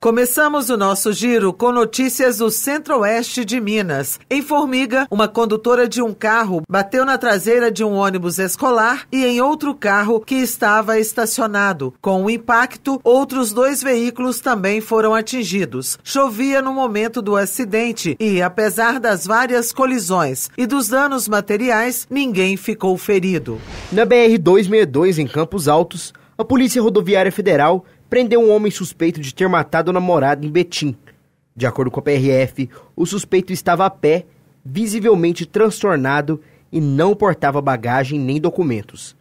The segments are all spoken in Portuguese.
Começamos o nosso giro com notícias do centro-oeste de Minas. Em Formiga, uma condutora de um carro bateu na traseira de um ônibus escolar e em outro carro que estava estacionado. Com o impacto, outros dois veículos também foram atingidos. Chovia no momento do acidente e, apesar das várias colisões e dos danos materiais, ninguém ficou ferido. Na BR-262, em Campos Altos, a Polícia Rodoviária Federal prendeu um homem suspeito de ter matado a namorada em Betim. De acordo com a PRF, o suspeito estava a pé, visivelmente transtornado e não portava bagagem nem documentos.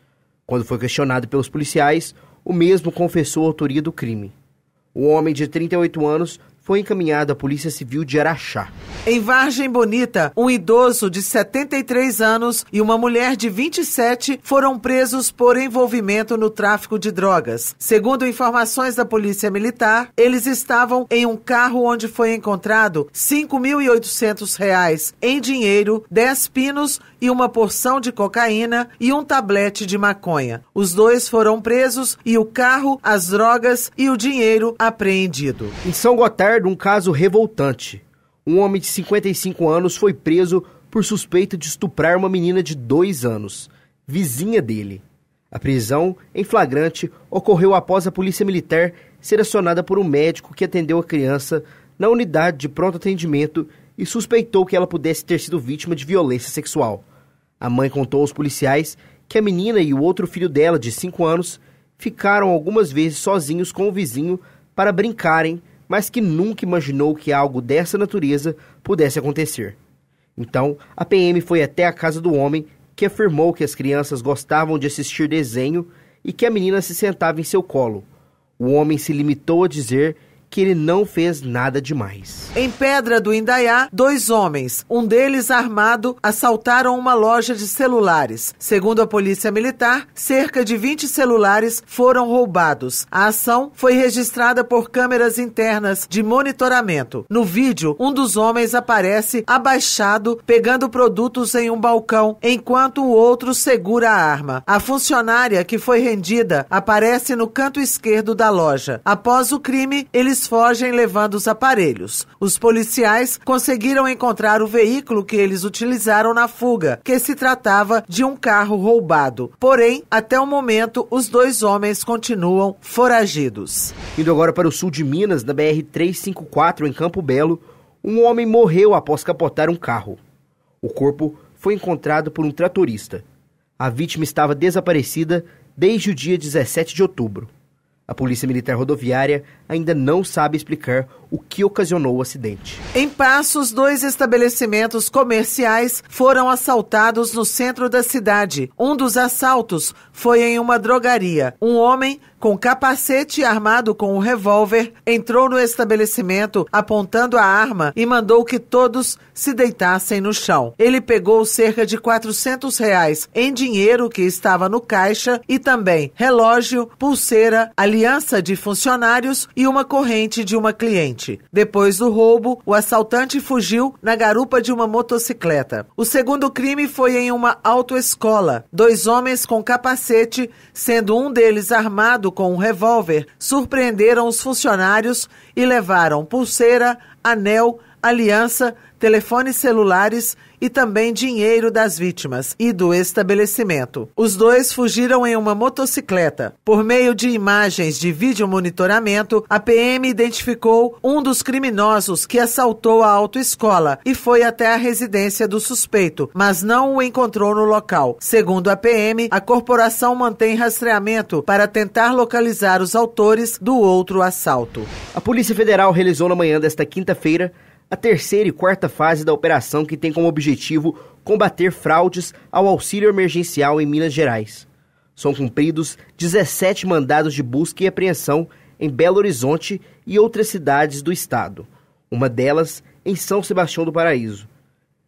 Quando foi questionado pelos policiais, o mesmo confessou a autoria do crime. O homem de 38 anos foi encaminhado à Polícia Civil de Araxá. Em Vargem Bonita, um idoso de 73 anos e uma mulher de 27 foram presos por envolvimento no tráfico de drogas. Segundo informações da Polícia Militar, eles estavam em um carro onde foi encontrado R$ 5.800 em dinheiro, 10 pinos e uma porção de cocaína e um tablete de maconha. Os dois foram presos e o carro, as drogas e o dinheiro apreendido. Em São Gotardo, um caso revoltante. Um homem de 55 anos foi preso por suspeita de estuprar uma menina de 2 anos, vizinha dele. A prisão, em flagrante, ocorreu após a polícia militar ser acionada por um médico que atendeu a criança na unidade de pronto atendimento e suspeitou que ela pudesse ter sido vítima de violência sexual. A mãe contou aos policiais que a menina e o outro filho dela, de 5 anos, ficaram algumas vezes sozinhos com o vizinho para brincarem mas que nunca imaginou que algo dessa natureza pudesse acontecer. Então, a PM foi até a casa do homem, que afirmou que as crianças gostavam de assistir desenho e que a menina se sentava em seu colo. O homem se limitou a dizer que ele não fez nada demais. Em Pedra do Indaiá, dois homens, um deles armado, assaltaram uma loja de celulares. Segundo a Polícia Militar, cerca de 20 celulares foram roubados. A ação foi registrada por câmeras internas de monitoramento. No vídeo, um dos homens aparece abaixado, pegando produtos em um balcão, enquanto o outro segura a arma. A funcionária que foi rendida aparece no canto esquerdo da loja. Após o crime, eles eles fogem levando os aparelhos. Os policiais conseguiram encontrar o veículo que eles utilizaram na fuga, que se tratava de um carro roubado. Porém, até o momento, os dois homens continuam foragidos. Indo agora para o sul de Minas, na BR-354, em Campo Belo, um homem morreu após capotar um carro. O corpo foi encontrado por um tratorista. A vítima estava desaparecida desde o dia 17 de outubro. A Polícia Militar Rodoviária ainda não sabe explicar o que ocasionou o acidente. Em Passos, dois estabelecimentos comerciais foram assaltados no centro da cidade. Um dos assaltos foi em uma drogaria. Um homem com capacete armado com um revólver, entrou no estabelecimento apontando a arma e mandou que todos se deitassem no chão. Ele pegou cerca de 400 reais em dinheiro que estava no caixa e também relógio, pulseira, aliança de funcionários e uma corrente de uma cliente. Depois do roubo, o assaltante fugiu na garupa de uma motocicleta. O segundo crime foi em uma autoescola. Dois homens com capacete, sendo um deles armado com um revólver, surpreenderam os funcionários e levaram pulseira, anel aliança, telefones celulares e também dinheiro das vítimas e do estabelecimento. Os dois fugiram em uma motocicleta. Por meio de imagens de vídeo monitoramento, a PM identificou um dos criminosos que assaltou a autoescola e foi até a residência do suspeito, mas não o encontrou no local. Segundo a PM, a corporação mantém rastreamento para tentar localizar os autores do outro assalto. A Polícia Federal realizou na manhã desta quinta-feira a terceira e quarta fase da operação que tem como objetivo combater fraudes ao auxílio emergencial em Minas Gerais. São cumpridos 17 mandados de busca e apreensão em Belo Horizonte e outras cidades do estado, uma delas em São Sebastião do Paraíso.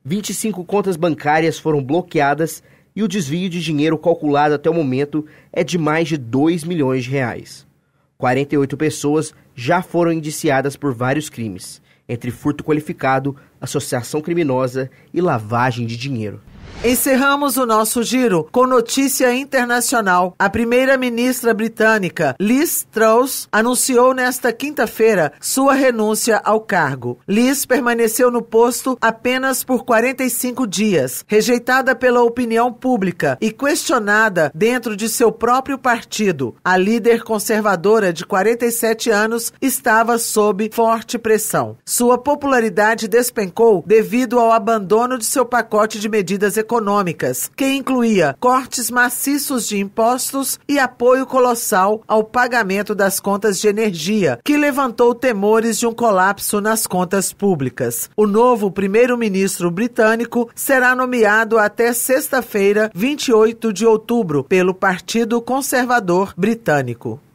25 contas bancárias foram bloqueadas e o desvio de dinheiro calculado até o momento é de mais de 2 milhões de reais. 48 pessoas já foram indiciadas por vários crimes entre furto qualificado, associação criminosa e lavagem de dinheiro. Encerramos o nosso giro com notícia internacional. A primeira-ministra britânica, Liz Truss, anunciou nesta quinta-feira sua renúncia ao cargo. Liz permaneceu no posto apenas por 45 dias, rejeitada pela opinião pública e questionada dentro de seu próprio partido. A líder conservadora de 47 anos estava sob forte pressão. Sua popularidade despencou devido ao abandono de seu pacote de medidas econômicas, que incluía cortes maciços de impostos e apoio colossal ao pagamento das contas de energia, que levantou temores de um colapso nas contas públicas. O novo primeiro-ministro britânico será nomeado até sexta-feira, 28 de outubro, pelo Partido Conservador Britânico.